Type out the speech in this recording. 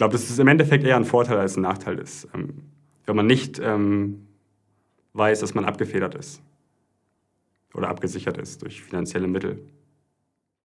glaube, dass es im Endeffekt eher ein Vorteil als ein Nachteil ist, ähm, wenn man nicht ähm, weiß, dass man abgefedert ist oder abgesichert ist durch finanzielle Mittel.